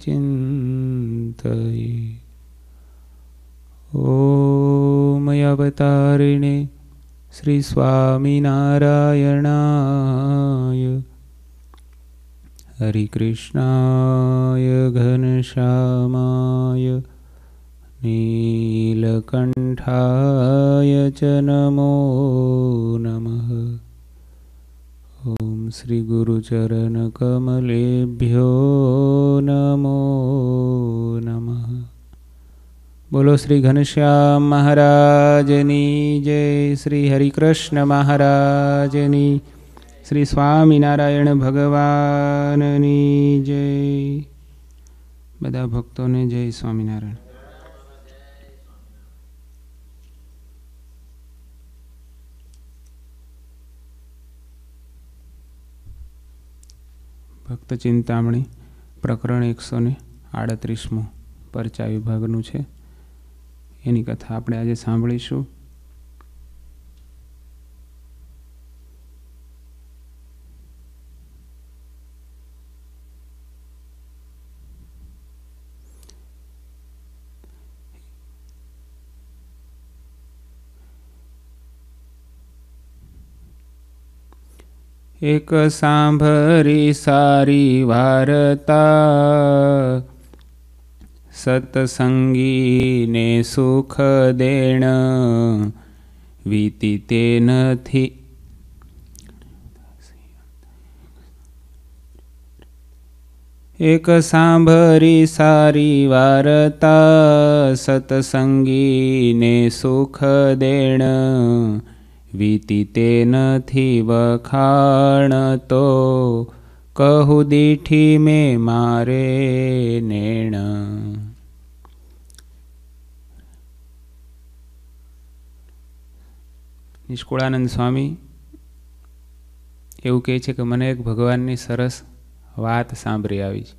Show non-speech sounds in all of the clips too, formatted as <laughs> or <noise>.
चिन्तये ॐ मयावतारिणे श्रीस्वामिनारायणाय हरिकृष्णाय घनश्यामाय नीलकण्ठाय च नमो नमः ॐ શ્રીગુરુચરણકમલેભ્યો નમો નમઃ બોલો શ્રી ઘનશ્યામ મહારાજની જય શ્રી હરિકૃષ્ણ મહારાજની શ્રી સ્વામિનારાયણ ભગવાનની જય બધા ભક્તોને જય સ્વામિનારાયણ ભક્ત ચિંતામણી પ્રકરણ એકસો ને આડત્રીસમું પરચા વિભાગનું છે એની કથા આપણે આજે સાંભળીશું एक सांभरी सारी वार्ता सत्सङ्गीने एक सांभरी सारी वार्ता सुख देण વિતિતે નથી વખાણ તો કહુ દીઠી મેં મારે નેણ નિષ્કુળાનંદ સ્વામી એવું કહે છે કે મને એક ભગવાનની સરસ વાત સાંભળી આવી છે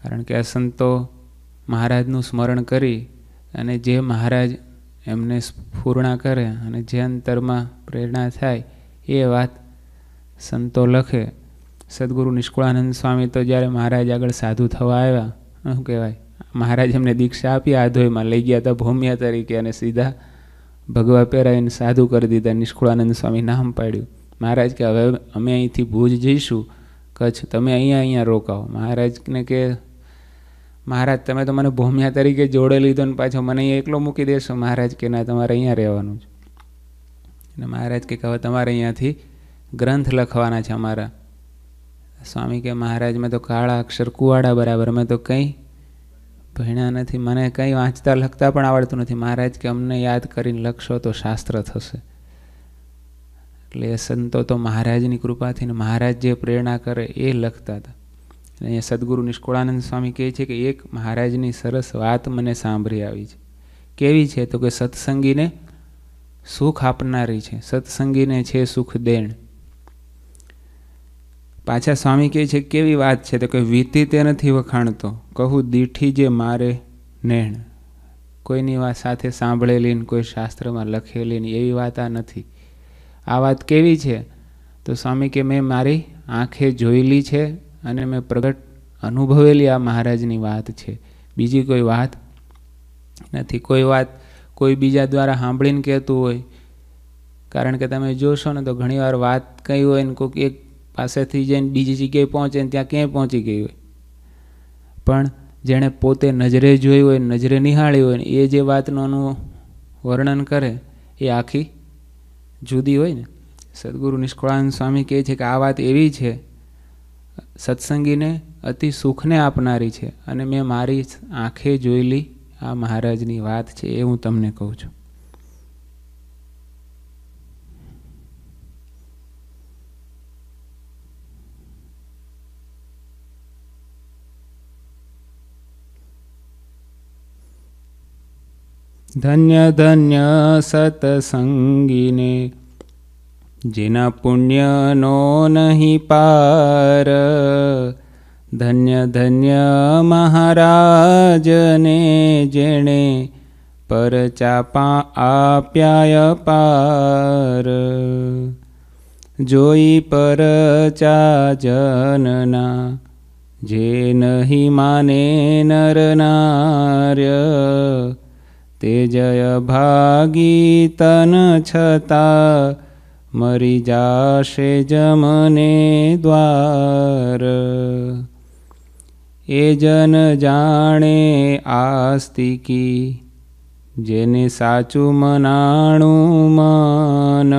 કારણ કે આ સંતો મહારાજનું સ્મરણ કરી અને જે મહારાજ એમને સ્ફૂર્ણા કરે અને જે અંતરમાં પ્રેરણા થાય એ વાત સંતો લખે સદગુરુ નિષ્કુળાનંદ સ્વામી તો જ્યારે મહારાજ આગળ સાધુ થવા આવ્યા શું કહેવાય મહારાજ એમને દીક્ષા આપી આધોયમાં લઈ ગયા હતા ભૌમ્યા તરીકે અને સીધા ભગવા પહેરાવીને સાધુ કરી દીધા નિષ્કુળાનંદ સ્વામી નામ પાડ્યું મહારાજ કે હવે અમે અહીંથી ભુજ જઈશું કચ્છ તમે અહીંયા અહીંયા રોકાવો મહારાજને કે મહારાજ તમે તો મને ભોમિયા તરીકે જોડે લીધો ને પાછો મને અહીંયા એકલો મૂકી દેશો મહારાજ કે ના તમારે અહીંયા રહેવાનું છે અને મહારાજ કે હવે તમારે અહીંયાથી ગ્રંથ લખવાના છે અમારા સ્વામી કે મહારાજ મેં તો કાળા અક્ષર કુવાડા બરાબર મેં તો કંઈ ભણ્યા નથી મને કંઈ વાંચતા લખતા પણ આવડતું નથી મહારાજ કે અમને યાદ કરીને લખશો તો શાસ્ત્ર થશે એટલે સંતો તો મહારાજની કૃપાથી ને મહારાજ જે પ્રેરણા કરે એ લખતા હતા અહીંયા સદગુરુ નિષ્કુળાનંદ સ્વામી કહે છે કે એક મહારાજની સરસ વાત મને સાંભળી આવી છે કેવી છે તો કે સત્સંગીને સુખ આપનારી છે સત્સંગીને છે સુખ દેણ પાછા સ્વામી કહે છે કેવી વાત છે તો કે વીતી તે નથી વખાણતો કહું દીઠી જે મારે નેણ કોઈની વાત સાથે સાંભળેલી ને કોઈ શાસ્ત્રમાં લખેલી ને એવી વાત આ નથી આ વાત કેવી છે તો સ્વામી કે મેં મારી આંખે જોયેલી છે અને મેં પ્રગટ અનુભવેલી આ મહારાજની વાત છે બીજી કોઈ વાત નથી કોઈ વાત કોઈ બીજા દ્વારા સાંભળીને કહેતું હોય કારણ કે તમે જોશો ને તો ઘણીવાર વાત કહી હોય ને કોઈક એક પાસેથી જઈને બીજી જગ્યાએ પહોંચે ને ત્યાં ક્યાંય પહોંચી ગઈ હોય પણ જેણે પોતે નજરે જોઈ હોય નજરે નિહાળી હોય ને એ જે વાતનું વર્ણન કરે એ આખી જુદી હોય ને સદગુરુ નિષ્કુળાનંદ સ્વામી કહે છે કે આ વાત એવી છે સત્સંગીને અતિ સુખને આપનારી છે અને મેં મારી આંખે જોયેલી આ મહારાજની વાત છે એ હું તમને કહું છું ધન્ય ધન્ય સતસંગીને जिना पुण्य नो नहि पार धन्य धन्य महाराजने परचापा आप्याय पार, जोई परचा जनना जे नहि माने नरनार्य ते जय भागी तन छता, मरि जाशे जमने द्वार ए जन जाने आस्तिकी जेने साचु मनाणु मन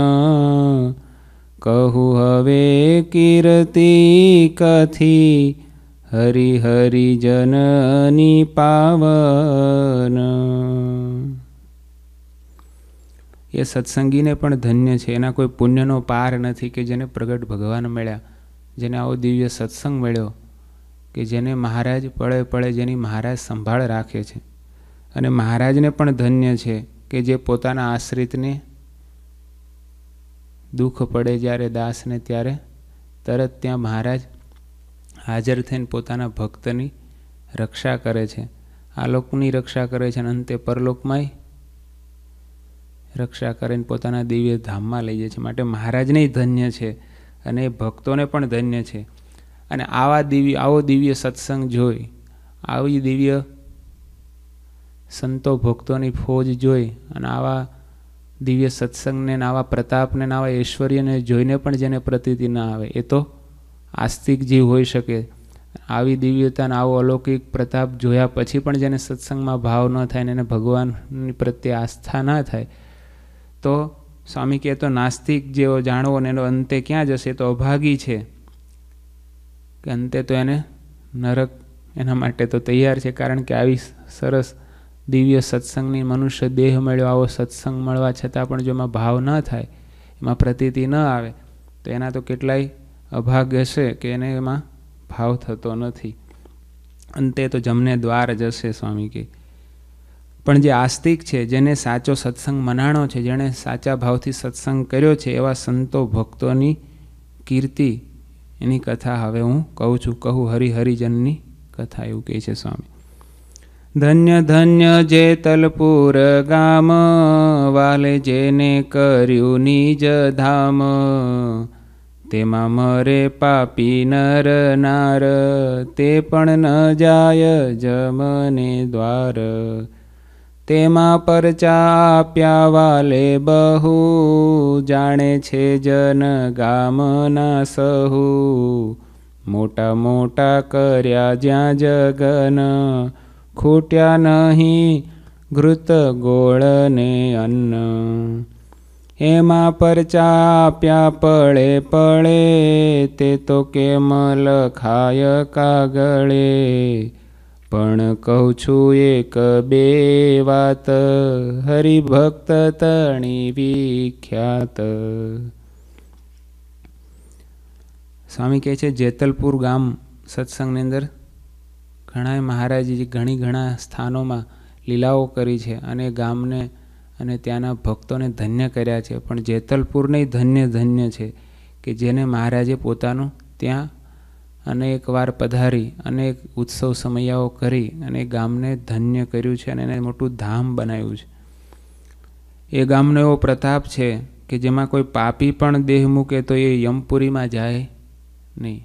कहु हवे कीर्ति हरि जननी पावन એ સત્સંગીને પણ ધન્ય છે એના કોઈ પુણ્યનો પાર નથી કે જેને પ્રગટ ભગવાન મળ્યા જેને આવો દિવ્ય સત્સંગ મળ્યો કે જેને મહારાજ પળે પળે જેની મહારાજ સંભાળ રાખે છે અને મહારાજને પણ ધન્ય છે કે જે પોતાના આશ્રિતને દુઃખ પડે જ્યારે દાસને ત્યારે તરત ત્યાં મહારાજ હાજર થઈને પોતાના ભક્તની રક્ષા કરે છે આ લોકની રક્ષા કરે છે અને અંતે પરલોકમાંય રક્ષા કરીને પોતાના દિવ્ય ધામમાં લઈ જાય છે માટે મહારાજને ધન્ય છે અને ભક્તોને પણ ધન્ય છે અને આવા દિવ્ય આવો દિવ્ય સત્સંગ જોઈ આવી દિવ્ય સંતો ભક્તોની ફોજ જોઈ અને આવા દિવ્ય સત્સંગને આવા પ્રતાપને આવા ઐશ્વર્યને જોઈને પણ જેને પ્રતીતિ ના આવે એ તો આસ્તિક જીવ હોઈ શકે આવી દિવ્યતાને આવો અલૌકિક પ્રતાપ જોયા પછી પણ જેને સત્સંગમાં ભાવ ન થાય અને એને ભગવાનની પ્રત્યે આસ્થા ના થાય તો સ્વામી કહે તો નાસ્તિક જેવો જાણવો ને એનો અંતે ક્યાં જશે તો અભાગી છે કે અંતે તો એને નરક એના માટે તો તૈયાર છે કારણ કે આવી સરસ દિવ્ય સત્સંગની મનુષ્ય દેહ મળ્યો આવો સત્સંગ મળવા છતાં પણ જો એમાં ભાવ ન થાય એમાં પ્રતીતિ ન આવે તો એના તો કેટલાય અભાગ હશે કે એને એમાં ભાવ થતો નથી અંતે તો જમને દ્વાર જશે સ્વામી કે પણ જે આસ્તિક છે જેને સાચો સત્સંગ મનાણો છે જેણે સાચા ભાવથી સત્સંગ કર્યો છે એવા સંતો ભક્તોની કીર્તિ એની કથા હવે હું કહું છું કહું હરિહરિજનની કથા એવું કહે છે સ્વામી ધન્ય ધન્ય જે તલપુર ગામ વાલે જેને કર્યું નિજ ધામ તેમાં મરે પાપી નર નાર તે પણ ન જાય જમને દ્વાર તેમાં પરચા આપ્યા વાલે બહુ જાણે છે જન ગામના સહુ મોટા મોટા કર્યા જ્યાં જગન ખૂટ્યા નહીં ઘૃત ગોળને અન્ન એમાં પરચા આપ્યા પળે પળે તે તો કેમ લખાય કાગળે પણ કહું છું એક બે વાત હરિભક્ત તણી વિખ્યાત સ્વામી કહે છે જેતલપુર ગામ સત્સંગની અંદર ઘણા મહારાજી ઘણી ઘણા સ્થાનોમાં લીલાઓ કરી છે અને ગામને અને ત્યાંના ભક્તોને ધન્ય કર્યા છે પણ જેતલપુરને ધન્ય ધન્ય છે કે જેને મહારાજે પોતાનું ત્યાં અને એકવાર પધારી અનેક ઉત્સવ સમયાઓ કરી અને ગામને ધન્ય કર્યું છે અને એને મોટું ધામ બનાવ્યું છે એ ગામનો એવો પ્રતાપ છે કે જેમાં કોઈ પાપી પણ દેહ મૂકે તો એ યમપુરીમાં જાય નહીં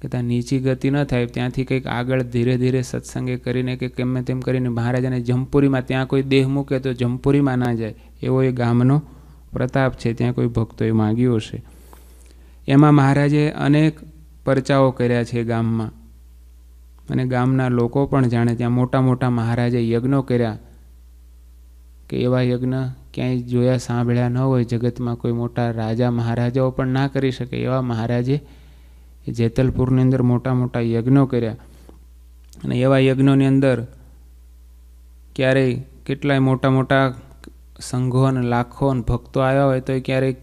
કે ત્યાં નીચી ગતિ ન થાય ત્યાંથી કંઈક આગળ ધીરે ધીરે સત્સંગે કરીને કે કેમે તેમ કરીને મહારાજાને જમપુરીમાં ત્યાં કોઈ દેહ મૂકે તો જમપુરીમાં ના જાય એવો એ ગામનો પ્રતાપ છે ત્યાં કોઈ ભક્તોએ માગ્યો હશે એમાં મહારાજે અનેક પરચાઓ કર્યા છે ગામમાં અને ગામના લોકો પણ જાણે ત્યાં મોટા મોટા મહારાજે યજ્ઞો કર્યા કે એવા યજ્ઞ ક્યાંય જોયા સાંભળ્યા ન હોય જગતમાં કોઈ મોટા રાજા મહારાજાઓ પણ ના કરી શકે એવા મહારાજે જેતલપુરની અંદર મોટા મોટા યજ્ઞો કર્યા અને એવા યજ્ઞોની અંદર ક્યારેય કેટલાય મોટા મોટા સંઘો અને લાખો અને ભક્તો આવ્યા હોય તો ક્યારેક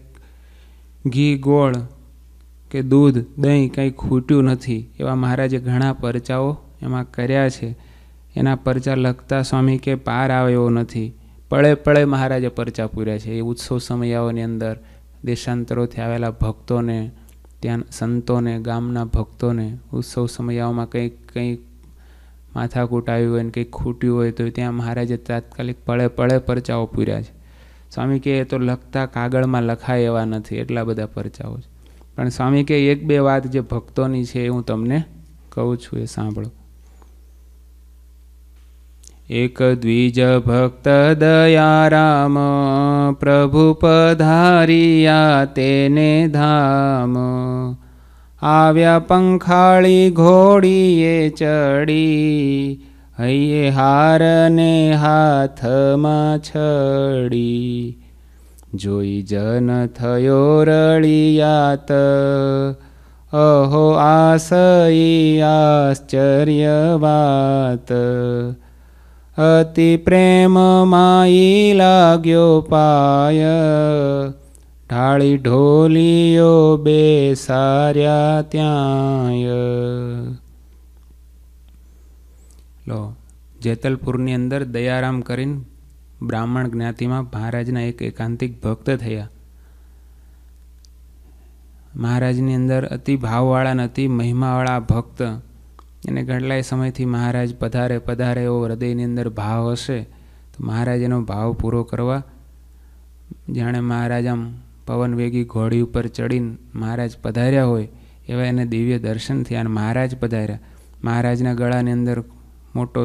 ઘી ગોળ કે દૂધ દહીં કંઈ ખૂટ્યું નથી એવા મહારાજે ઘણા પરચાઓ એમાં કર્યા છે એના પરચા લખતા સ્વામી કે પાર આવે એવો નથી પળે પળે મહારાજે પરચા પૂર્યા છે એ ઉત્સવ સમયાઓની અંદર દેશાંતરોથી આવેલા ભક્તોને ત્યાં સંતોને ગામના ભક્તોને ઉત્સવ સમયાઓમાં કંઈક કંઈક માથાકૂટ આવ્યું હોય ને કંઈક ખૂટ્યું હોય તો ત્યાં મહારાજે તાત્કાલિક પળે પળે પરચાઓ પૂર્યા છે સ્વામી કે એ તો લખતા કાગળમાં લખાય એવા નથી એટલા બધા પરચાઓ છે પણ સ્વામી કે એક બે વાત જે ભક્તોની છે એ હું તમને કહું છું એ સાંભળો એક દ્વિજ ભક્ત દયારામ પ્રભુ પધારિયા તેને ધામ આવ્યા પંખાળી ઘોડીએ ચડી હૈયે હારને હાથમાં છડી જોઈ જન થયો રળિયાત અહો આશયી આશ્ચર્ય વાત અતિ પ્રેમ માઈ લાગ્યો પાય ઢાળી ઢોલીઓ સાર્યા ત્યાંય લો જેતલપુરની અંદર દયારામ કરીને બ્રાહ્મણ જ્ઞાતિમાં મહારાજના એક એકાંતિક ભક્ત થયા મહારાજની અંદર અતિ ભાવવાળા અને અતિ મહિમાવાળા ભક્ત એને કેટલાય સમયથી મહારાજ પધારે પધારે એવો હૃદયની અંદર ભાવ હશે તો મહારાજ એનો ભાવ પૂરો કરવા જાણે મહારાજ આમ પવન વેગી ઘોડી ઉપર ચડીને મહારાજ પધાર્યા હોય એવા એને દિવ્ય દર્શન થયા અને મહારાજ પધાર્યા મહારાજના ગળાની અંદર મોટો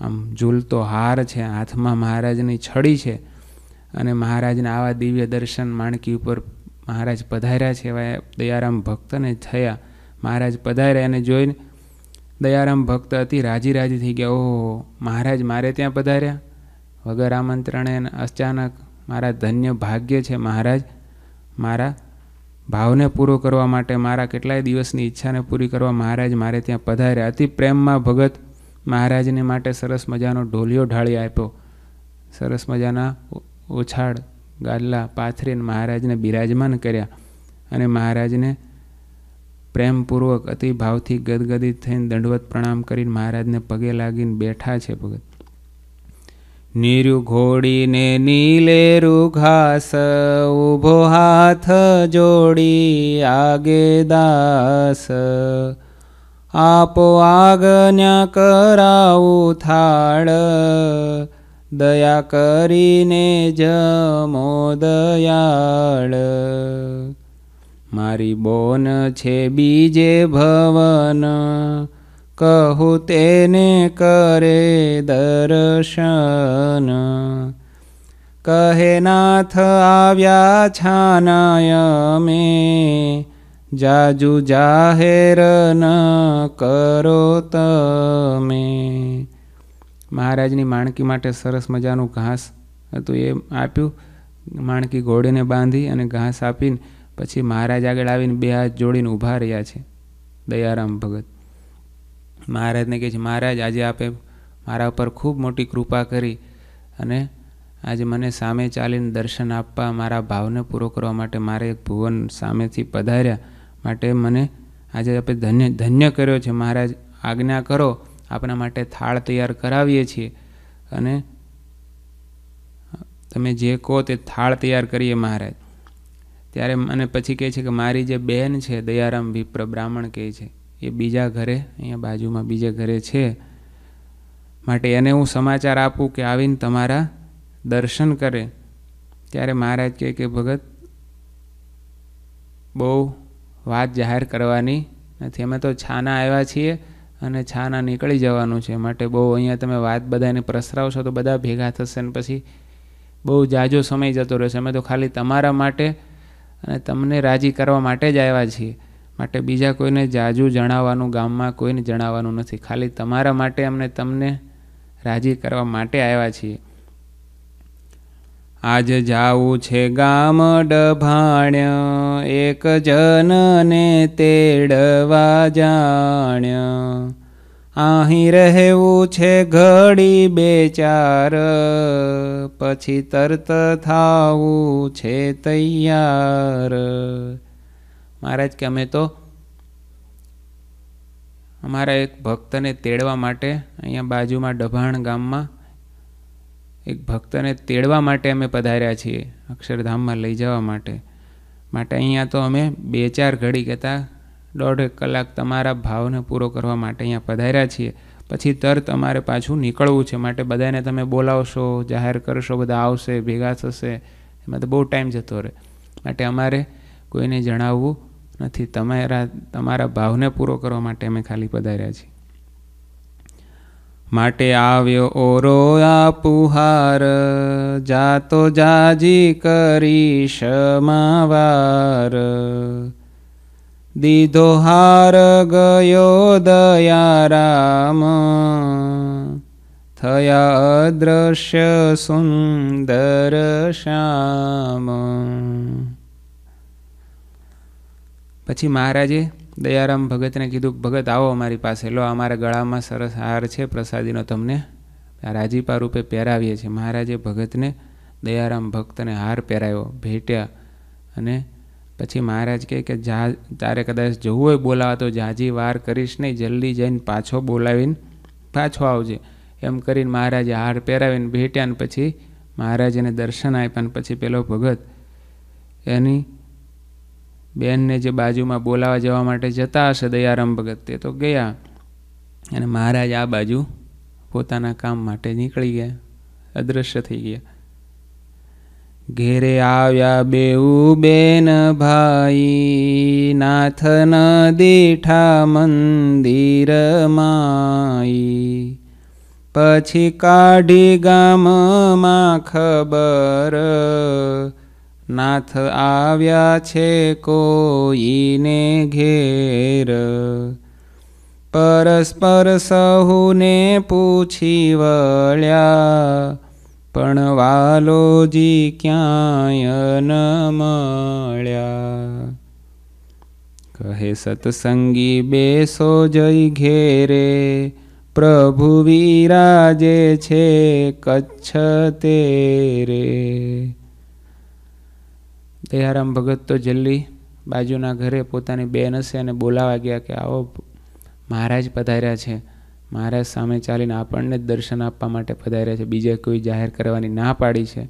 આમ ઝૂલતો હાર છે હાથમાં મહારાજની છડી છે અને મહારાજના આવા દિવ્ય દર્શન માણકી ઉપર મહારાજ પધાર્યા છે એવા દયારામ ભક્તને થયા મહારાજ પધાર્યા અને જોઈને દયારામ ભક્ત અતિ રાજી રાજી થઈ ગયા ઓહો મહારાજ મારે ત્યાં પધાર્યા વગર આમંત્રણે અચાનક મારા ધન્ય ભાગ્ય છે મહારાજ મારા ભાવને પૂરો કરવા માટે મારા કેટલાય દિવસની ઈચ્છાને પૂરી કરવા મહારાજ મારે ત્યાં પધાર્યા અતિ પ્રેમમાં ભગત મહારાજને માટે સરસ મજાનો ઢોલિયો ઢાળી આપ્યો સરસ મજાના ઓછાળ ગાદલા પાથરીને મહારાજને બિરાજમાન કર્યા અને મહારાજને પ્રેમપૂર્વક અતિ ભાવથી ગદગદિત થઈને દંડવત પ્રણામ કરીને મહારાજને પગે લાગીને બેઠા છે ભગત નીરુ ઘોડીને નીલેરુ ઘાસ ઉભો હાથ જોડી આગે દાસ આપો આજ્ઞા કરાવું થાળ દયા કરીને જમો દયાળ મારી બોન છે બીજે ભવન કહું તેને કરે દર્શન કહે નાથ આવ્યા છાનાય મેં જાજુ જાહેર ન કરો તમે મહારાજની માણકી માટે સરસ મજાનું ઘાસ હતું એ આપ્યું માણકી ઘોડીને બાંધી અને ઘાસ આપીને પછી મહારાજ આગળ આવીને બે હાથ જોડીને ઊભા રહ્યા છે દયારામ ભગત મહારાજને કહે છે મહારાજ આજે આપે મારા ઉપર ખૂબ મોટી કૃપા કરી અને આજે મને સામે ચાલીને દર્શન આપવા મારા ભાવને પૂરો કરવા માટે મારે ભુવન સામેથી પધાર્યા માટે મને આજે આપણે ધન્ય ધન્ય કર્યો છે મહારાજ આજ્ઞા કરો આપણા માટે થાળ તૈયાર કરાવીએ છીએ અને તમે જે કહો તે થાળ તૈયાર કરીએ મહારાજ ત્યારે અને પછી કહે છે કે મારી જે બહેન છે દયારામ વિપ્ર બ્રાહ્મણ કહે છે એ બીજા ઘરે અહીંયા બાજુમાં બીજા ઘરે છે માટે એને હું સમાચાર આપું કે આવીને તમારા દર્શન કરે ત્યારે મહારાજ કહે કે ભગત બહુ વાત જાહેર કરવાની નથી અમે તો છાના આવ્યા છીએ અને છાના નીકળી જવાનું છે માટે બહુ અહીંયા તમે વાત બધાને પ્રસરાવશો તો બધા ભેગા થશે ને પછી બહુ જાજો સમય જતો રહેશે અમે તો ખાલી તમારા માટે અને તમને રાજી કરવા માટે જ આવ્યા છીએ માટે બીજા કોઈને જાજુ જણાવવાનું ગામમાં કોઈને જણાવવાનું નથી ખાલી તમારા માટે અમને તમને રાજી કરવા માટે આવ્યા છીએ આજ જાવું છે ગામ ડભાણ્ય એક જનને તેડવા જાણ્ય અહીં રહેવું છે ઘડી બેચાર પછી તરત થાવું છે તૈયાર મહારાજ કે અમે તો અમારા એક ભક્તને તેડવા માટે અહીંયા બાજુમાં ડભાણ ગામમાં એક ભક્તને તેડવા માટે અમે પધાર્યા છીએ અક્ષરધામમાં લઈ જવા માટે માટે અહીંયા તો અમે બે ચાર ઘડી કહેતા દોઢ કલાક તમારા ભાવને પૂરો કરવા માટે અહીંયા પધાર્યા છીએ પછી તરત તમારે પાછું નીકળવું છે માટે બધાને તમે બોલાવશો જાહેર કરશો બધા આવશે ભેગા થશે એમાં તો બહુ ટાઈમ જતો રહે માટે અમારે કોઈને જણાવવું નથી તમારા તમારા ભાવને પૂરો કરવા માટે અમે ખાલી પધાર્યા છીએ માટે આવ્યો ઓરો પુહાર જાતો જાજી કરી ક્ષમાવાર દીધો હાર ગયો દયારામ થયા અદ્રશ્ય સુંદર શ્યામ પછી મહારાજે દયારામ ભગતને કીધું ભગત આવો અમારી પાસે લો અમારા ગળામાં સરસ હાર છે પ્રસાદીનો તમને રાજીપા રૂપે પહેરાવીએ છીએ મહારાજે ભગતને દયારામ ભક્તને હાર પહેરાવ્યો ભેટ્યા અને પછી મહારાજ કહે કે જા તારે કદાચ જવું હોય બોલાવા તો જાજી વાર કરીશ નહીં જલ્દી જઈને પાછો બોલાવીને પાછો આવજે એમ કરીને મહારાજે હાર પહેરાવીને ભેટ્યા ને પછી મહારાજને દર્શન આપ્યા ને પછી પેલો ભગત એની બેનને જે બાજુમાં બોલાવા જવા માટે જતા હશે દયારામ ભગત તે તો ગયા અને મહારાજ આ બાજુ પોતાના કામ માટે નીકળી ગયા અદૃશ્ય થઈ ગયા ઘેરે આવ્યા બેઉ બેન ભાઈ નાથન દીઠા મંદિર માઈ પછી કાઢી ગામમાં ખબર નાથ આવ્યા છે કોઈને ઘેર પરસ્પર સહુને પૂછી વળ્યા પણ વાલોજી ક્યાંય ન મળ્યા કહે સત્સંગી બેસો જઈ ઘેરે પ્રભુ વિરાજે છે કચ્છ તેરે રે દયારામ ભગત તો જલ્દી બાજુના ઘરે પોતાની બેન હશે અને બોલાવા ગયા કે આવો મહારાજ પધાર્યા છે મહારાજ સામે ચાલીને આપણને જ દર્શન આપવા માટે પધાર્યા છે બીજે કોઈ જાહેર કરવાની ના પાડી છે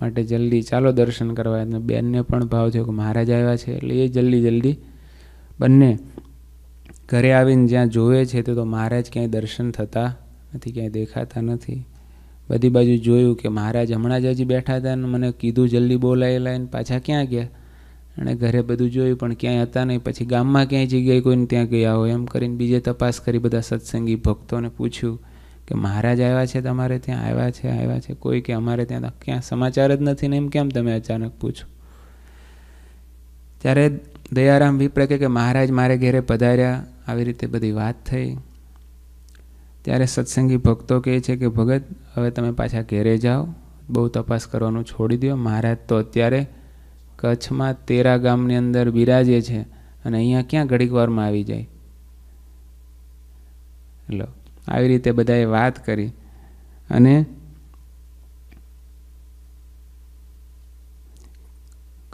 માટે જલ્દી ચાલો દર્શન કરવા અને બેનને પણ ભાવ થયો કે મહારાજ આવ્યા છે એટલે એ જલ્દી જલ્દી બંને ઘરે આવીને જ્યાં જોવે છે તો મહારાજ ક્યાંય દર્શન થતા નથી ક્યાંય દેખાતા નથી બધી બાજુ જોયું કે મહારાજ હમણાં જ હજી બેઠા હતા અને મને કીધું જલ્દી બોલાયેલા અને પાછા ક્યાં ગયા એણે ઘરે બધું જોયું પણ ક્યાંય હતા નહીં પછી ગામમાં ક્યાંય જગ્યાએ કોઈને ત્યાં ગયા હોય એમ કરીને બીજે તપાસ કરી બધા સત્સંગી ભક્તોને પૂછ્યું કે મહારાજ આવ્યા છે તમારે ત્યાં આવ્યા છે આવ્યા છે કોઈ કે અમારે ત્યાં ક્યાં સમાચાર જ નથી ને એમ કેમ તમે અચાનક પૂછો ત્યારે દયારામ વિપ્ર કે મહારાજ મારે ઘેરે પધાર્યા આવી રીતે બધી વાત થઈ ત્યારે સત્સંગી ભક્તો કહે છે કે ભગત હવે તમે પાછા ઘેરે જાઓ બહુ તપાસ કરવાનું છોડી દો મહારાજ તો અત્યારે કચ્છમાં તેરા ગામની અંદર બિરાજે છે અને અહીંયા ક્યાં ઘડીક વારમાં આવી જાય લો આવી રીતે બધાએ વાત કરી અને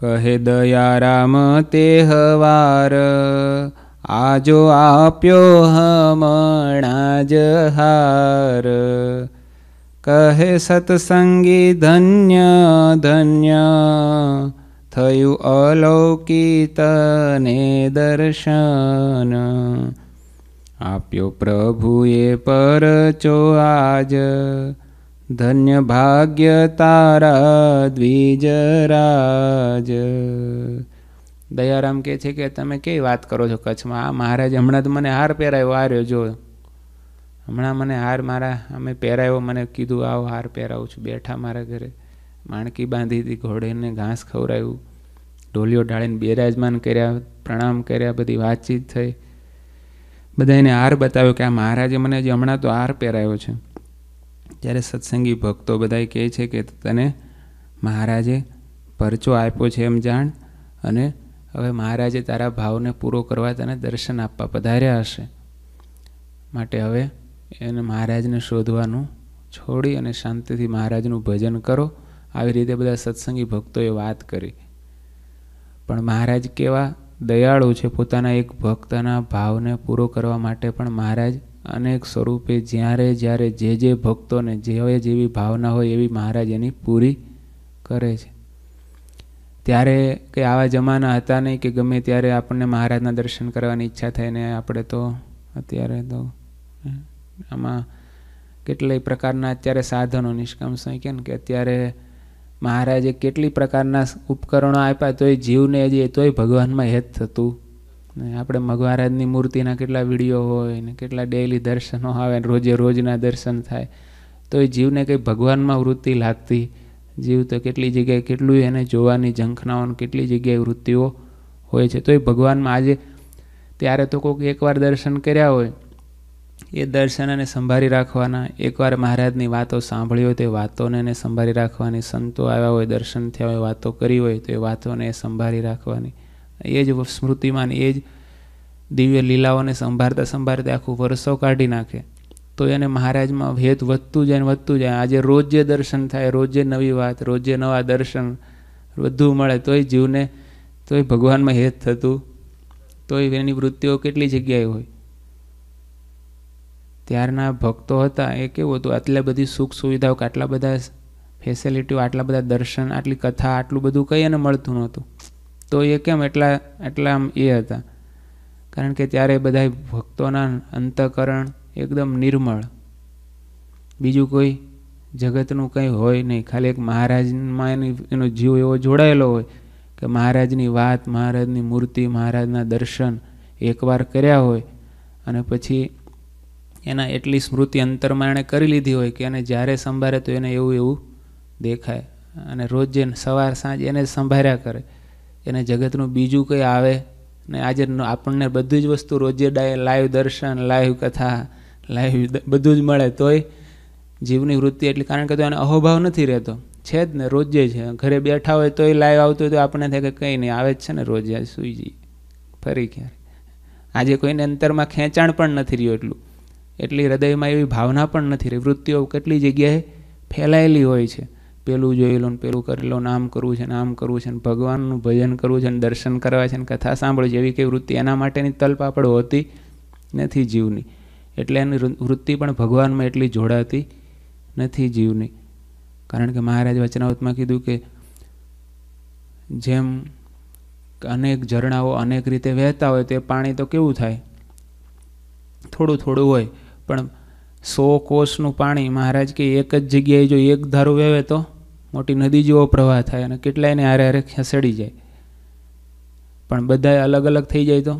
કહે દયારામ તે હવાર આજો આપ્યો હમણા જ હાર કહે સત્સંગી ધન્ય ધન્ય થયું અલૌકિતને દર્શન આપ્યો પ્રભુએ પરચો આજ ધન્ય ભાગ્ય તારા દ્વિજરાજ દયારામ કહે છે કે તમે કઈ વાત કરો છો કચ્છમાં આ મહારાજ હમણાં તો મને હાર પહેરાયો આ જો હમણાં મને હાર મારા અમે પહેરાયો મને કીધું આવો હાર પહેરાવું છું બેઠા મારા ઘરે માણકી બાંધી હતી ઘોડેને ઘાસ ખવડાવ્યું ઢોલિયો ઢાળીને બિરાજમાન કર્યા પ્રણામ કર્યા બધી વાતચીત થઈ બધા એને હાર બતાવ્યો કે આ મહારાજે મને જે હમણાં તો હાર પહેરાયો છે ત્યારે સત્સંગી ભક્તો બધા કહે છે કે તને મહારાજે પરચો આપ્યો છે એમ જાણ અને હવે મહારાજે તારા ભાવને પૂરો કરવા તને દર્શન આપવા પધાર્યા હશે માટે હવે એને મહારાજને શોધવાનું છોડી અને શાંતિથી મહારાજનું ભજન કરો આવી રીતે બધા સત્સંગી ભક્તોએ વાત કરી પણ મહારાજ કેવા દયાળુ છે પોતાના એક ભક્તના ભાવને પૂરો કરવા માટે પણ મહારાજ અનેક સ્વરૂપે જ્યારે જ્યારે જે જે ભક્તોને જેવે જેવી ભાવના હોય એવી મહારાજ એની પૂરી કરે છે ત્યારે કે આવા જમાના હતા નહીં કે ગમે ત્યારે આપણને મહારાજના દર્શન કરવાની ઈચ્છા થાય ને આપણે તો અત્યારે તો આમાં કેટલાય પ્રકારના અત્યારે સાધનો નિષ્કામ સંખ્યા કે અત્યારે મહારાજે કેટલી પ્રકારના ઉપકરણો આપ્યા તોય જીવને હજી તોય ભગવાનમાં હેત થતું ને આપણે મહારાજની મૂર્તિના કેટલા વિડીયો હોય ને કેટલા ડેઈલી દર્શનો આવે રોજે રોજના દર્શન થાય તોય જીવને કંઈ ભગવાનમાં વૃત્તિ લાગતી જીવ તો કેટલી જગ્યાએ કેટલું એને જોવાની ઝંખનાઓની કેટલી જગ્યાએ વૃત્તિઓ હોય છે તો એ ભગવાનમાં આજે ત્યારે તો કોઈક એકવાર દર્શન કર્યા હોય એ દર્શનને સંભાળી રાખવાના એકવાર મહારાજની વાતો સાંભળી હોય તો એ વાતોને એને સંભાળી રાખવાની સંતો આવ્યા હોય દર્શન થયા હોય વાતો કરી હોય તો એ વાતોને સંભાળી રાખવાની એ જ સ્મૃતિમાં એ જ દિવ્ય લીલાઓને સંભાળતા સંભાળતા આખું વરસો કાઢી નાખે તો એને મહારાજમાં ભેદ વધતું જાય ને વધતું જાય આજે રોજે દર્શન થાય રોજે નવી વાત રોજે નવા દર્શન બધું મળે તોય જીવને તોય ભગવાનમાં હેત થતું તોય એની વૃત્તિઓ કેટલી જગ્યાએ હોય ત્યારના ભક્તો હતા એ કેવું હતું આટલા બધી સુખ સુવિધાઓ કે આટલા બધા ફેસિલિટીઓ આટલા બધા દર્શન આટલી કથા આટલું બધું કંઈ એને મળતું નહોતું તો એ કેમ એટલા એટલા એ હતા કારણ કે ત્યારે બધા ભક્તોના અંતકરણ એકદમ નિર્મળ બીજું કોઈ જગતનું કંઈ હોય નહીં ખાલી એક મહારાજમાં એની એનો જીવ એવો જોડાયેલો હોય કે મહારાજની વાત મહારાજની મૂર્તિ મહારાજના દર્શન એકવાર કર્યા હોય અને પછી એના એટલી સ્મૃતિ અંતરમાં એણે કરી લીધી હોય કે એને જ્યારે સંભાળે તો એને એવું એવું દેખાય અને રોજ જે સવાર સાંજ એને સંભાળ્યા કરે એને જગતનું બીજું કંઈ આવે ને આજે આપણને બધી જ વસ્તુ રોજે ડાય લાઈવ દર્શન લાઈવ કથા લાઈવ બધું જ મળે તોય જીવની વૃત્તિ એટલી કારણ કે તો એનો અહોભાવ નથી રહેતો છે જ ને રોજે છે ઘરે બેઠા હોય તોય લાઈવ આવતું હોય તો આપણને થાય કે કંઈ નહીં આવે જ છે ને રોજે સૂઈ જઈએ ફરી ક્યારે આજે કોઈને અંતરમાં ખેંચાણ પણ નથી રહ્યું એટલું એટલી હૃદયમાં એવી ભાવના પણ નથી રહી વૃત્તિઓ કેટલી જગ્યાએ ફેલાયેલી હોય છે પેલું જોઈ લો ને પેલું કરી લો ને આમ કરવું છે ને આમ કરવું છે ને ભગવાનનું ભજન કરવું છે ને દર્શન કરવા છે ને કથા સાંભળવી છે એવી કઈ વૃત્તિ એના માટેની તલપાપડ હોતી નથી જીવની એટલે એની વૃત્તિ પણ ભગવાનમાં એટલી જોડાતી નથી જીવની કારણ કે મહારાજ વચનાવતમાં કીધું કે જેમ અનેક ઝરણાઓ અનેક રીતે વહેતા હોય તે પાણી તો કેવું થાય થોડું થોડું હોય પણ સો કોષનું પાણી મહારાજ કે એક જ જગ્યાએ જો એક ધારું વહેવે તો મોટી નદી જેવો પ્રવાહ થાય અને કેટલાયને આરે હારે ખસેડી જાય પણ બધા અલગ અલગ થઈ જાય તો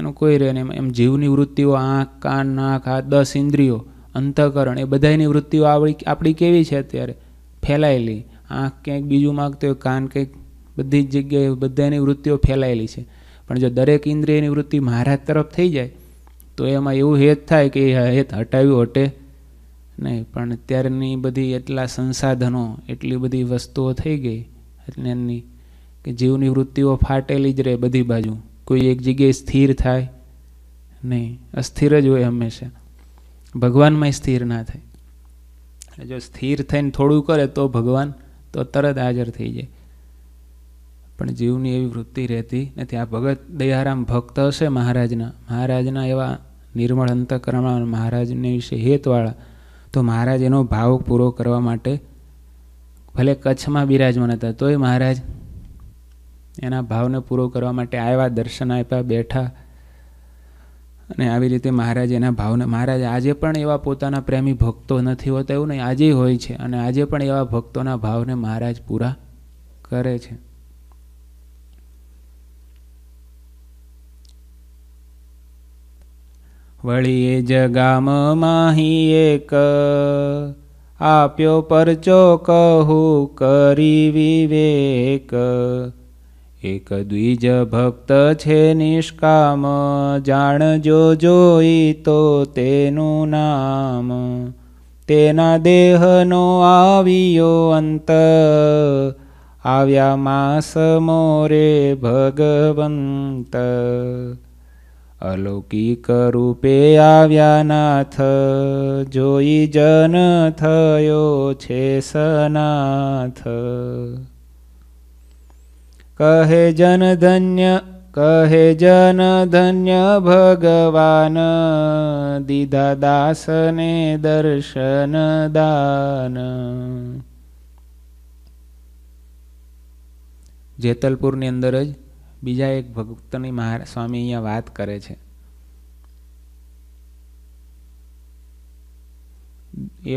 એનો કોઈ રહે નહીં એમ જીવની વૃત્તિઓ આંખ કાન નાક હાથ દસ ઇન્દ્રિયો અંતઃકરણ એ બધાની વૃત્તિઓ આવડી આપણી કેવી છે અત્યારે ફેલાયેલી આંખ ક્યાંક બીજું માગતો હોય કાન કંઈક બધી જ જગ્યાએ બધાની વૃત્તિઓ ફેલાયેલી છે પણ જો દરેક ઇન્દ્રિયની વૃત્તિ મારા તરફ થઈ જાય તો એમાં એવું હેત થાય કે એ હેત હટાવ્યું હટે નહીં પણ અત્યારની બધી એટલા સંસાધનો એટલી બધી વસ્તુઓ થઈ ગઈ એટલે એની કે જીવની વૃત્તિઓ ફાટેલી જ રહે બધી બાજુ કોઈ એક જગ્યાએ સ્થિર થાય નહીં અસ્થિર જ હોય હંમેશા ભગવાનમાં સ્થિર ના થાય જો સ્થિર થઈને થોડું કરે તો ભગવાન તો તરત હાજર થઈ જાય પણ જીવની એવી વૃત્તિ રહેતી નથી આ ભગત દયારામ ભક્ત હશે મહારાજના મહારાજના એવા નિર્મળ અંતકરણમાં મહારાજને વિશે હેતવાળા તો મહારાજ એનો ભાવ પૂરો કરવા માટે ભલે કચ્છમાં બિરાજમાન હતા તોય મહારાજ એના ભાવને પૂરો કરવા માટે આવ્યા દર્શન આપ્યા બેઠા અને આવી રીતે મહારાજ એના ભાવને મહારાજ આજે પણ એવા પોતાના પ્રેમી ભક્તો નથી હોતા એવું નહીં આજે હોય છે અને આજે પણ એવા ભક્તોના ભાવને મહારાજ પૂરા કરે છે વળીએ જગામ માહી એક આપ્યો પરચો કહું કરી વિવેક એક દ્વિજ ભક્ત છે નિષ્કામ જાણજો જોઈ તો તેનું નામ તેના દેહનો આવ્યો અંત આવ્યા માસ મોરે ભગવંત અલૌકિક રૂપે આવ્યા નાથ જોઈ જન થયો છે સનાથ કહે જન ધન્ય કહે જન ધન્ય ભગવાન દીધા દાસને દર્શન દાન જેતલપુરની અંદર જ બીજા એક ભક્તની મહારાજ સ્વામી અહીંયા વાત કરે છે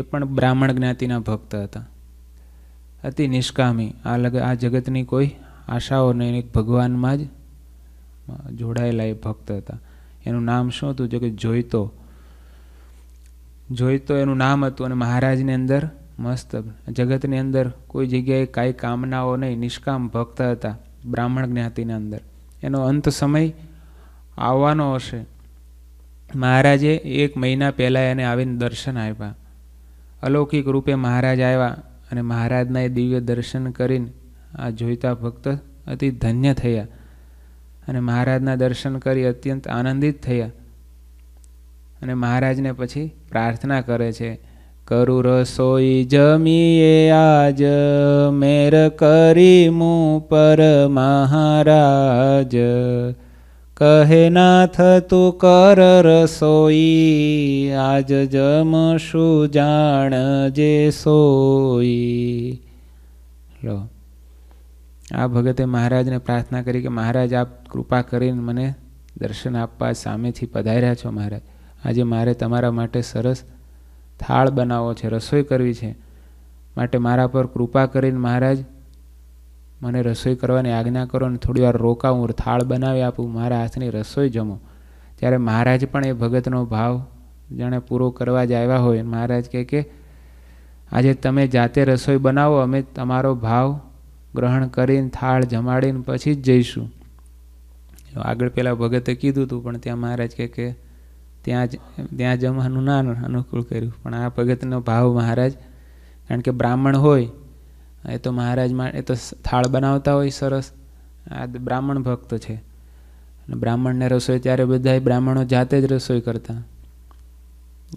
એ પણ બ્રાહ્મણ જ્ઞાતિના ભક્ત હતા અતિ નિષ્કામી આ લગ આ જગતની કોઈ આશાઓને એક ભગવાનમાં જ જોડાયેલા એ ભક્ત હતા એનું નામ શું હતું જો કે જોઈતો જોઈતો એનું નામ હતું અને મહારાજની અંદર મસ્ત જગતની અંદર કોઈ જગ્યાએ કાંઈ કામનાઓ નહીં નિષ્કામ ભક્ત હતા બ્રાહ્મણ જ્ઞાતિની અંદર એનો અંત સમય આવવાનો હશે મહારાજે એક મહિના પહેલાં એને આવીને દર્શન આપ્યા અલૌકિક રૂપે મહારાજ આવ્યા અને મહારાજના એ દિવ્ય દર્શન કરીને આ જોઈતા ભક્ત અતિ ધન્ય થયા અને મહારાજના દર્શન કરી અત્યંત આનંદિત થયા અને મહારાજને પછી પ્રાર્થના કરે છે કરુ રસોઈ જમીએ આજ મેર કરી મું પર મહારાજ કહે નાથ તું કર રસોઈ આજ જમ શું જાણ જે સોઈ લો આ ભગતે મહારાજને પ્રાર્થના કરી કે મહારાજ આપ કૃપા કરીને મને દર્શન આપવા સામેથી પધાર્યા છો મહારાજ આજે મારે તમારા માટે સરસ થાળ બનાવવો છે રસોઈ કરવી છે માટે મારા પર કૃપા કરીને મહારાજ મને રસોઈ કરવાની આજ્ઞા કરો અને થોડી વાર રોકાવું થાળ બનાવી આપું મારા હાથની રસોઈ જમો ત્યારે મહારાજ પણ એ ભગતનો ભાવ જાણે પૂરો કરવા જ આવ્યા હોય મહારાજ કહે કે આજે તમે જાતે રસોઈ બનાવો અમે તમારો ભાવ ગ્રહણ કરીને થાળ જમાડીને પછી જ જઈશું આગળ પહેલાં ભગતે કીધું હતું પણ ત્યાં મહારાજ કહે કે ત્યાં જ ત્યાં જમવાનું ના અનુકૂળ કર્યું પણ આ ભગતનો ભાવ મહારાજ કારણ કે બ્રાહ્મણ હોય એ તો મહારાજ એ તો થાળ બનાવતા હોય સરસ આ બ્રાહ્મણ ભક્ત છે અને બ્રાહ્મણને રસોઈ ત્યારે બધા બ્રાહ્મણો જાતે જ રસોઈ કરતા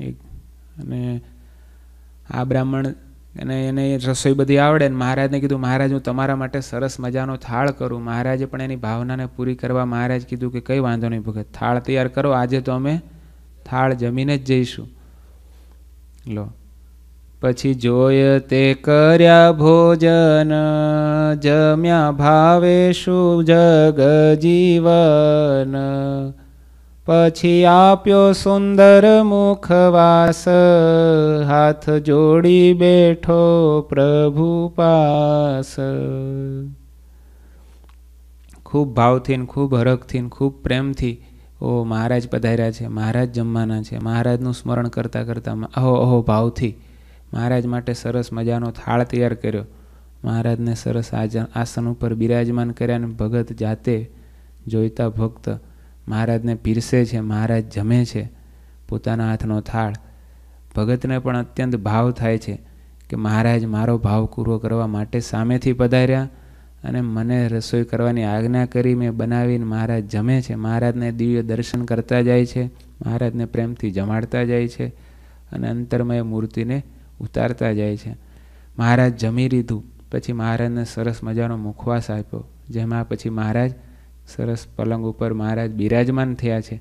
એક અને આ બ્રાહ્મણ અને એને રસોઈ બધી આવડે ને મહારાજને કીધું મહારાજ હું તમારા માટે સરસ મજાનો થાળ કરું મહારાજે પણ એની ભાવનાને પૂરી કરવા મહારાજ કીધું કે કંઈ વાંધો નહીં ભગત થાળ તૈયાર કરો આજે તો અમે થાળ જમીને જ જઈશું લો પછી જોય તે કર્યા ભોજન જમ્યા ભાવે શું જગ જીવન પછી આપ્યો સુંદર મુખવાસ હાથ જોડી બેઠો પ્રભુ પાસ ખૂબ ભાવથી ને ખૂબ હરખથી ને ખૂબ પ્રેમથી ઓ મહારાજ પધાર્યા છે મહારાજ જમવાના છે મહારાજનું સ્મરણ કરતાં કરતાં અહો અહો ભાવથી મહારાજ માટે સરસ મજાનો થાળ તૈયાર કર્યો મહારાજને સરસ આસન ઉપર બિરાજમાન કર્યા અને ભગત જાતે જોઈતા ભક્ત મહારાજને પીરસે છે મહારાજ જમે છે પોતાના હાથનો થાળ ભગતને પણ અત્યંત ભાવ થાય છે કે મહારાજ મારો ભાવ પૂરો કરવા માટે સામેથી પધાર્યા અને મને રસોઈ કરવાની આજ્ઞા કરી મેં બનાવીને મહારાજ જમે છે મહારાજને દિવ્ય દર્શન કરતા જાય છે મહારાજને પ્રેમથી જમાડતા જાય છે અને અંતરમય મૂર્તિને ઉતારતા જાય છે મહારાજ જમી લીધું પછી મહારાજને સરસ મજાનો મુખવાસ આપ્યો જેમાં પછી મહારાજ સરસ પલંગ ઉપર મહારાજ બિરાજમાન થયા છે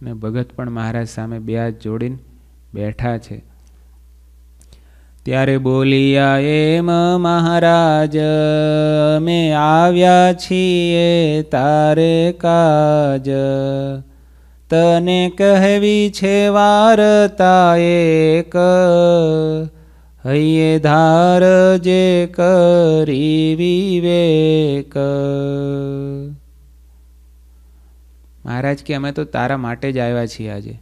અને ભગત પણ મહારાજ સામે બે હાથ જોડીને બેઠા છે ત્યારે બોલિયા એમ મહારાજ અમે આવ્યા છીએ તારે કાજ તને કહેવી છે વારતા એક હૈયે ધાર જે કરી વિવેક મહારાજ કે અમે તો તારા માટે જ આવ્યા છીએ આજે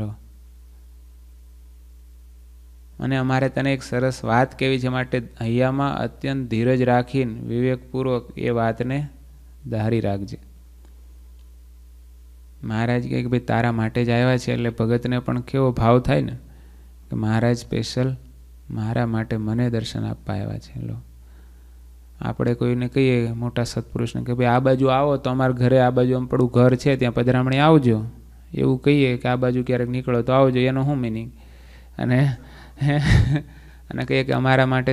લો અને અમારે તને એક સરસ વાત કહેવી છે માટે હૈયામાં અત્યંત ધીરજ રાખીને વિવેકપૂર્વક એ વાતને ધારી રાખજે મહારાજ કહે કે ભાઈ તારા માટે જ આવ્યા છે એટલે ભગતને પણ કેવો ભાવ થાય ને કે મહારાજ સ્પેશિયલ મારા માટે મને દર્શન આપવા આવ્યા છે લો આપણે કોઈને કહીએ મોટા સત્પુરુષને કે ભાઈ આ બાજુ આવો તો અમારા ઘરે આ બાજુ પડું ઘર છે ત્યાં પધરામણી આવજો એવું કહીએ કે આ બાજુ ક્યારેક નીકળો તો આવજો એનો શું મિનિંગ અને <laughs> અને કહીએ કે અમારા માટે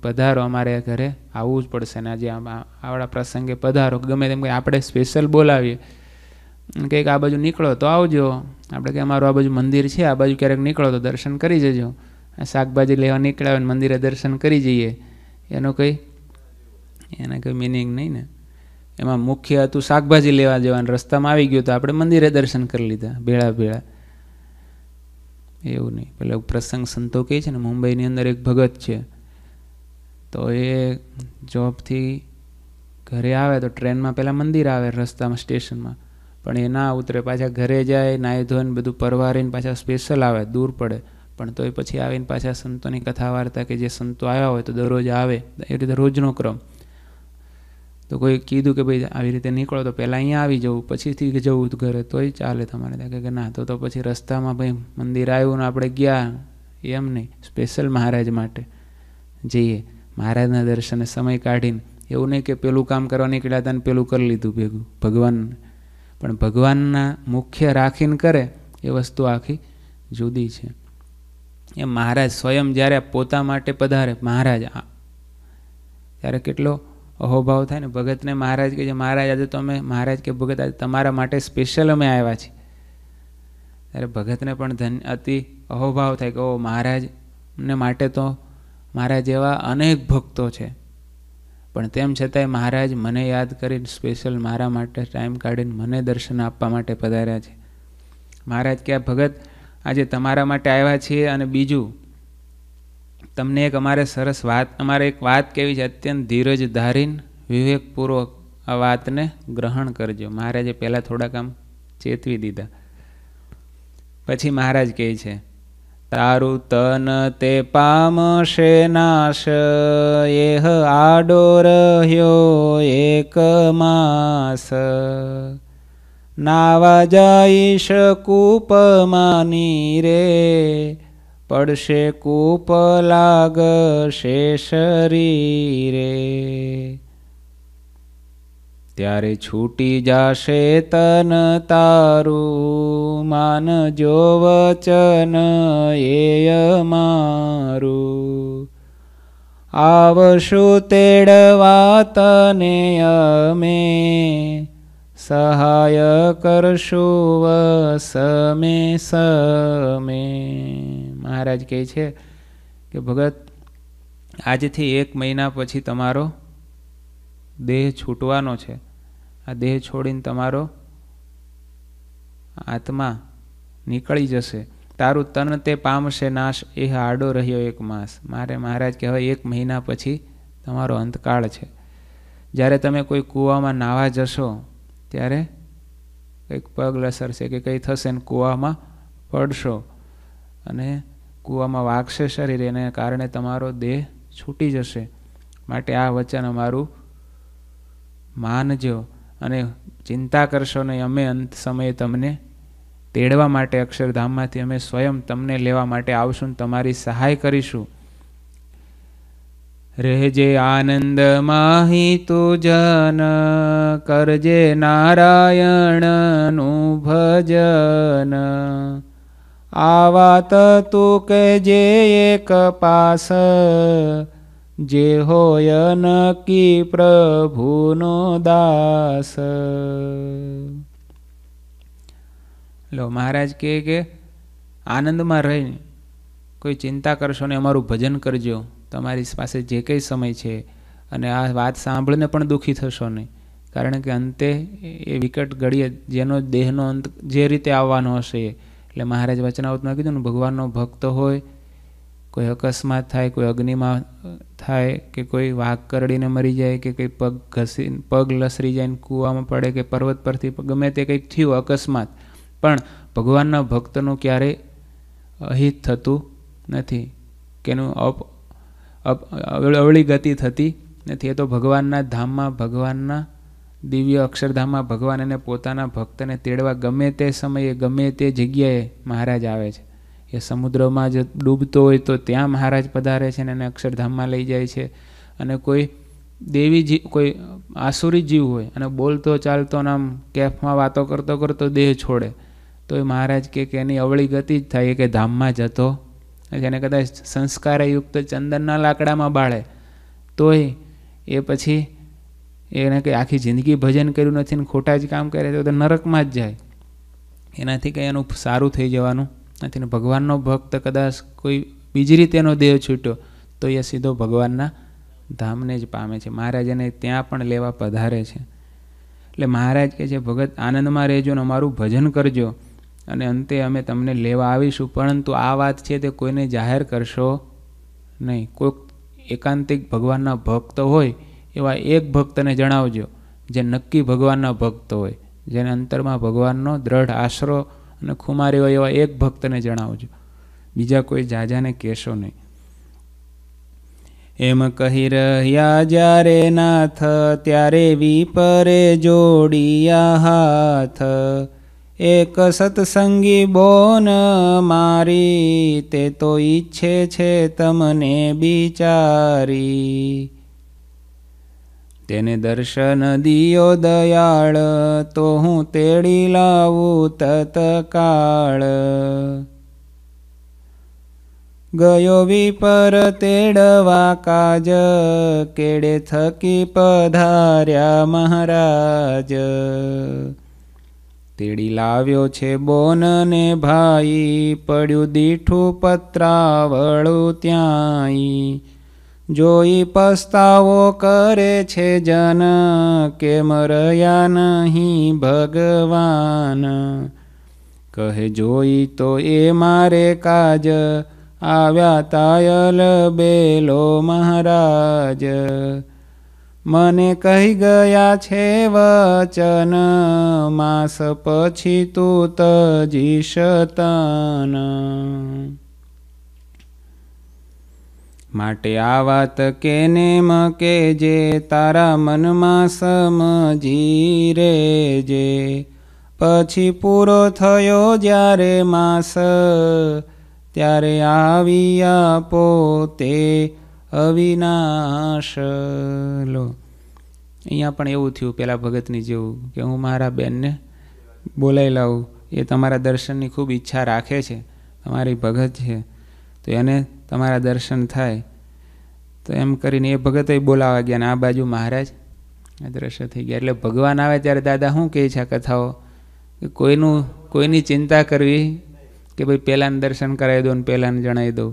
પધારો અમારે ઘરે આવવું જ પડશે ને આજે આવડા પ્રસંગે પધારો ગમે તેમ કે આપણે સ્પેશિયલ બોલાવીએ કંઈક આ બાજુ નીકળો તો આવજો આપણે કે અમારું આ બાજુ મંદિર છે આ બાજુ ક્યારેક નીકળો તો દર્શન કરી જજો શાકભાજી લેવા નીકળ્યા હોય મંદિરે દર્શન કરી જઈએ એનો કંઈ એને કોઈ મિનિંગ નહીં ને એમાં મુખ્ય હતું શાકભાજી લેવા જવાનું રસ્તામાં આવી ગયું તો આપણે મંદિરે દર્શન કરી લીધા ભેળા ભેળા એવું નહીં પેલો પ્રસંગ સંતો કહે છે ને મુંબઈની અંદર એક ભગત છે તો એ જોબથી ઘરે આવે તો ટ્રેનમાં પહેલાં મંદિર આવે રસ્તામાં સ્ટેશનમાં પણ એ ના ઉતરે પાછા ઘરે જાય નાહી ધોઈને બધું પરવારીને પાછા સ્પેશિયલ આવે દૂર પડે પણ તોય પછી આવીને પાછા સંતોની કથા વાર્તા કે જે સંતો આવ્યા હોય તો દરરોજ આવે એ રીતે રોજનો ક્રમ તો કોઈ કીધું કે ભાઈ આવી રીતે નીકળો તો પહેલાં અહીંયા આવી જવું પછીથી જવું ઘરે તોય ચાલે તમારે ત્યાં કે ના તો તો પછી રસ્તામાં ભાઈ મંદિર આવ્યું ને આપણે ગયા એમ નહીં સ્પેશિયલ મહારાજ માટે જઈએ મહારાજના દર્શને સમય કાઢીને એવું નહીં કે પેલું કામ કરવા નીકળ્યા હતા ને પેલું કરી લીધું ભેગું ભગવાન પણ ભગવાનના મુખ્ય રાખીને કરે એ વસ્તુ આખી જુદી છે એ મહારાજ સ્વયં જ્યારે પોતા માટે પધારે મહારાજ ત્યારે કેટલો અહોભાવ થાય ને ભગતને મહારાજ કે જે મહારાજ આજે તમે મહારાજ કે ભગત આજે તમારા માટે સ્પેશિયલ અમે આવ્યા છીએ ત્યારે ભગતને પણ ધન અતિ અહોભાવ થાય કે ઓ મહારાજને માટે તો મારા જેવા અનેક ભક્તો છે પણ તેમ છતાંય મહારાજ મને યાદ કરીને સ્પેશિયલ મારા માટે ટાઈમ કાઢીને મને દર્શન આપવા માટે પધાર્યા છે મહારાજ કે આ ભગત આજે તમારા માટે આવ્યા છીએ અને બીજું તમને એક અમારે સરસ વાત અમારે એક વાત કેવી છે અત્યંત ધીરજ ધારીને વિવેકપૂર્વક આ વાતને ગ્રહણ કરજો મહારાજે પહેલાં થોડાક આમ ચેતવી દીધા પછી મહારાજ કહે છે તારું તન તે પામશે નાશ એહ આડો રહ્યો એક માસ નાવા જઈશ કૂપમાની રે પડશે કૂપ લાગશે શરીરે ત્યારે છૂટી જાશે તન તારું માન જો વચન એ મારું આવશું તેડવા તને અમે સહાય કરશું વ સમે સમે મહારાજ કહે છે કે ભગત આજથી એક મહિના પછી તમારો દેહ છૂટવાનો છે આ દેહ છોડીને તમારો આત્મા નીકળી જશે તારું તન તે પામશે નાશ એ આડો રહ્યો એક માસ મારે મહારાજ કહેવાય એક મહિના પછી તમારો અંતકાળ છે જ્યારે તમે કોઈ કૂવામાં નાહવા જશો ત્યારે કંઈક પગ લસરશે કે કંઈ થશે ને કૂવામાં પડશો અને કૂવામાં વાગશે શરીર એને કારણે તમારો દેહ છૂટી જશે માટે આ વચન અમારું માનજો અને ચિંતા કરશો નહીં અમે અંત સમયે તમને તેડવા માટે અક્ષરધામમાંથી અમે સ્વયં તમને લેવા માટે આવશું તમારી સહાય કરીશું રહેજે આનંદ માહી તું જન કરજે નારાયણનું ભજન આ વાત તું કહેજે એક પાસ જે હોય નકી પ્રભુનો દાસ લો મહારાજ કહે કે આનંદમાં રહીને કોઈ ચિંતા કરશો ને અમારું ભજન કરજો તમારી પાસે જે કંઈ સમય છે અને આ વાત સાંભળીને પણ દુઃખી થશો નહીં કારણ કે અંતે એ વિકટ ઘડીએ જેનો દેહનો અંત જે રીતે આવવાનો હશે એટલે મહારાજ વચનાવતમાં કીધું ને ભગવાનનો ભક્ત હોય કોઈ અકસ્માત થાય કોઈ અગ્નિમાં થાય કે કોઈ વાઘ કરડીને મરી જાય કે કંઈ પગ ઘસી પગ લસરી જાય ને કૂવામાં પડે કે પર્વત પરથી ગમે તે કંઈક થયું અકસ્માત પણ ભગવાનના ભક્તનું ક્યારેય અહિત થતું નથી કે એનું અપ અવળી ગતિ થતી નથી એ તો ભગવાનના ધામમાં ભગવાનના દિવ્ય અક્ષરધામમાં ભગવાન અને પોતાના ભક્તને તેડવા ગમે તે સમયે ગમે તે જગ્યાએ મહારાજ આવે છે એ સમુદ્રમાં જ ડૂબતો હોય તો ત્યાં મહારાજ પધારે છે અને એને અક્ષરધામમાં લઈ જાય છે અને કોઈ દેવી જીવ કોઈ આસુરી જીવ હોય અને બોલતો ચાલતો નામ કેફમાં વાતો કરતો કરતો દેહ છોડે તો એ મહારાજ કે એની અવળી ગતિ જ થાય કે ધામમાં જતો એને કદાચ સંસ્કારયુક્ત ચંદનના લાકડામાં બાળે તોય એ પછી એને કંઈ આખી જિંદગી ભજન કર્યું નથી ને ખોટા જ કામ કરે તો નરકમાં જ જાય એનાથી કંઈ એનું સારું થઈ જવાનું નથી ને ભગવાનનો ભક્ત કદાચ કોઈ બીજી રીતેનો દેહ છૂટ્યો તો એ સીધો ભગવાનના ધામને જ પામે છે મહારાજ એને ત્યાં પણ લેવા પધારે છે એટલે મહારાજ કહે છે ભગત આનંદમાં રહેજો ને અમારું ભજન કરજો અને અંતે અમે તમને લેવા આવીશું પરંતુ આ વાત છે તે કોઈને જાહેર કરશો નહીં કોઈક એકાંતિક ભગવાનના ભક્ત હોય એવા એક ભક્તને જણાવજો જે નક્કી ભગવાનના ભક્ત હોય જેને અંતરમાં ભગવાનનો દ્રઢ આશરો અને ખુમારી હોય એવા એક ભક્તને જણાવજો બીજા કોઈ જાજાને કહેશો નહીં એમ કહી રહ્યા જ્યારે નાથ ત્યારે વિપરે જોડિયા હાથ એક સત્સંગી બોન મારી તે તો ઈચ્છે છે તમને બિચારી તેને દર્શન દિયો દયાળ તો હું તેડી લાવું તતકાળ ગયો વિપર તેડવા કાજ કેડે થકી પધાર્યા મહારાજ તેડી લાવ્યો છે બોનને ભાઈ પડ્યું દીઠું પત્રાવળું ત્યાંય જોઈ પસ્તાવો કરે છે જન કે મરયા નહીં ભગવાન કહે જોઈ તો એ મારે કાજ આવ્યા તાયલ બેલો મહારાજ મને કહી ગયા છે વચન માસ પછી તું તજી શતન માટે આ વાત કેને મકે જે તારા મનમાં સમજી રેજે પછી પૂરો થયો જ્યારે માસ ત્યારે આવી આપો તે અવિનાશ લો અહીંયા પણ એવું થયું પેલા ભગતની જેવું કે હું મારા બેનને બોલાવી લાવું એ તમારા દર્શનની ખૂબ ઈચ્છા રાખે છે તમારી ભગત છે તો એને તમારા દર્શન થાય તો એમ કરીને એ ભગતો બોલાવા ગયા ને આ બાજુ મહારાજ અદ્રશ્ય થઈ ગયા એટલે ભગવાન આવે ત્યારે દાદા શું કહે છે આ કથાઓ કે કોઈનું કોઈની ચિંતા કરવી કે ભાઈ પહેલાંને દર્શન કરાવી દઉં ને પહેલાંને જણાવી દઉં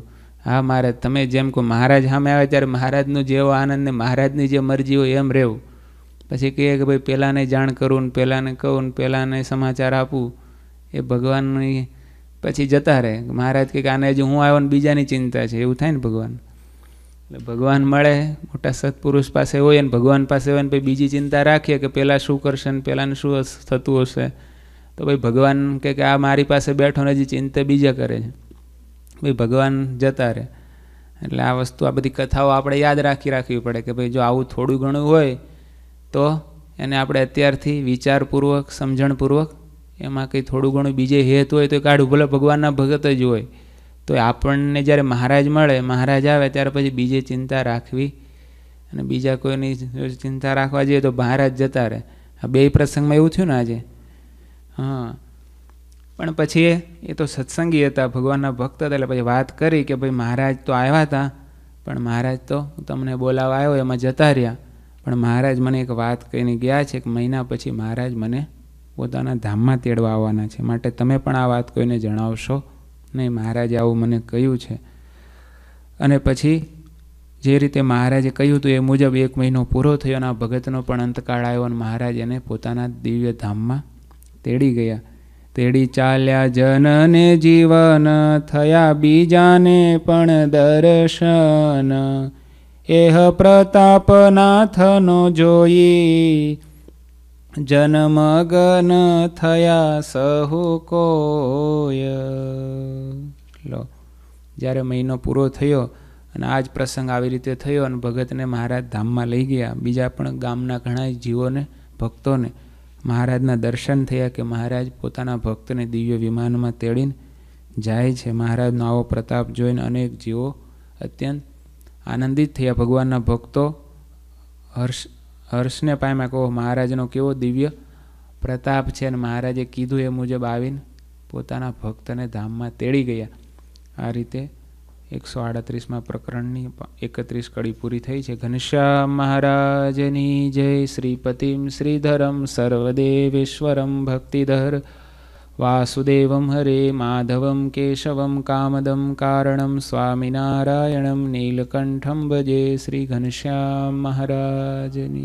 હા મહારાજ તમે જેમ કહો મહારાજ સામે આવે ત્યારે મહારાજનો જેવો આનંદ ને મહારાજની જે મરજી હોય એમ રહેવું પછી કહે કે ભાઈ પહેલાંને જાણ કરું ને પહેલાંને કહું ને પહેલાંને સમાચાર આપું એ ભગવાનની પછી જતા રહે મહારાજ કે આને હજુ હું આવ્યો ને બીજાની ચિંતા છે એવું થાય ને ભગવાન એટલે ભગવાન મળે મોટા સત્પુરુષ પાસે હોય ને ભગવાન પાસે હોય ને પછી બીજી ચિંતા રાખીએ કે પહેલાં શું કરશે ને પહેલાંને શું થતું હશે તો ભાઈ ભગવાન કે આ મારી પાસે બેઠો ને હજી ચિંતા બીજા કરે છે ભાઈ ભગવાન જતા રહે એટલે આ વસ્તુ આ બધી કથાઓ આપણે યાદ રાખી રાખવી પડે કે ભાઈ જો આવું થોડું ઘણું હોય તો એને આપણે અત્યારથી વિચારપૂર્વક સમજણપૂર્વક એમાં કંઈ થોડું ઘણું બીજે હેત હોય તો એ કાઢું ભલે ભગવાનના ભગત જ હોય તો આપણને જ્યારે મહારાજ મળે મહારાજ આવે ત્યારે પછી બીજે ચિંતા રાખવી અને બીજા કોઈની ચિંતા રાખવા જઈએ તો મહારાજ જતા રહે આ બે પ્રસંગમાં એવું થયું ને આજે હા પણ પછી એ તો સત્સંગી હતા ભગવાનના ભક્ત હતા એટલે પછી વાત કરી કે ભાઈ મહારાજ તો આવ્યા હતા પણ મહારાજ તો તમને બોલાવા આવ્યો એમાં જતા રહ્યા પણ મહારાજ મને એક વાત કહીને ગયા છે એક મહિના પછી મહારાજ મને પોતાના ધામમાં તેડવા આવવાના છે માટે તમે પણ આ વાત કોઈને જણાવશો નહીં મહારાજે આવું મને કહ્યું છે અને પછી જે રીતે મહારાજે કહ્યું હતું એ મુજબ એક મહિનો પૂરો થયો અને આ ભગતનો પણ અંતકાળ આવ્યો અને મહારાજ એને પોતાના દિવ્ય ધામમાં તેડી ગયા તેડી ચાલ્યા જનને જીવન થયા બીજાને પણ દર્શન એહ પ્રતાપનાથનો જોઈ જનમગન થયા સહુ કોય લો જ્યારે મહિનો પૂરો થયો અને આ જ પ્રસંગ આવી રીતે થયો અને ભગતને મહારાજ ધામમાં લઈ ગયા બીજા પણ ગામના ઘણા જીવોને ભક્તોને મહારાજના દર્શન થયા કે મહારાજ પોતાના ભક્તને દિવ્ય વિમાનમાં તેડીને જાય છે મહારાજનો આવો પ્રતાપ જોઈને અનેક જીવો અત્યંત આનંદિત થયા ભગવાનના ભક્તો હર્ષ હર્ષને પામ્યા કહો મહારાજનો કેવો દિવ્ય પ્રતાપ છે અને મહારાજે કીધું એ મુજબ આવીને પોતાના ભક્તને ધામમાં તેડી ગયા આ રીતે એકસો આડત્રીસમાં પ્રકરણની એકત્રીસ કડી પૂરી થઈ છે ઘનશ્યામ મહારાજની જય શ્રીપતિમ શ્રીધરમ સર્વદેવેશ્વરમ ભક્તિધર વાસુદેવમ હરે માધવમ કેશવમ કામદમ કારણમ સ્વામિનારાયણમ નીલકંઠમ ભજે શ્રી ઘનશ્યામ મહારાજની